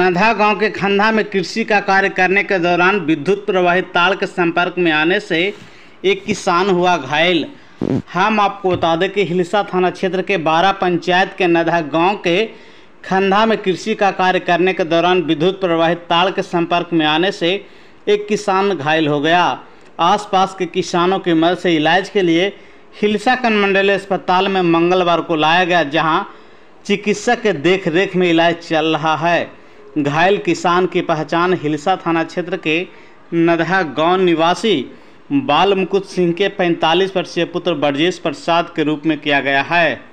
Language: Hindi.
नधा गांव के खंधा में कृषि का कार्य करने के दौरान विद्युत प्रवाहित तार के संपर्क में आने से एक किसान हुआ घायल हम आपको बता दें कि हिलसा थाना क्षेत्र के बारह पंचायत के नधा गांव के खंधा में कृषि का कार्य करने के दौरान विद्युत प्रवाहित तार के संपर्क में आने से एक किसान घायल हो गया आसपास के किसानों की मदद से इलाज के लिए हिलसा अनुमंडलीय अस्पताल में मंगलवार को लाया गया जहां चिकित्सक के देखरेख में इलाज चल रहा है घायल किसान की पहचान हिलसा थाना क्षेत्र के नदहा गांव निवासी बाल सिंह के 45 वर्षीय पुत्र ब्रजेश प्रसाद के रूप में किया गया है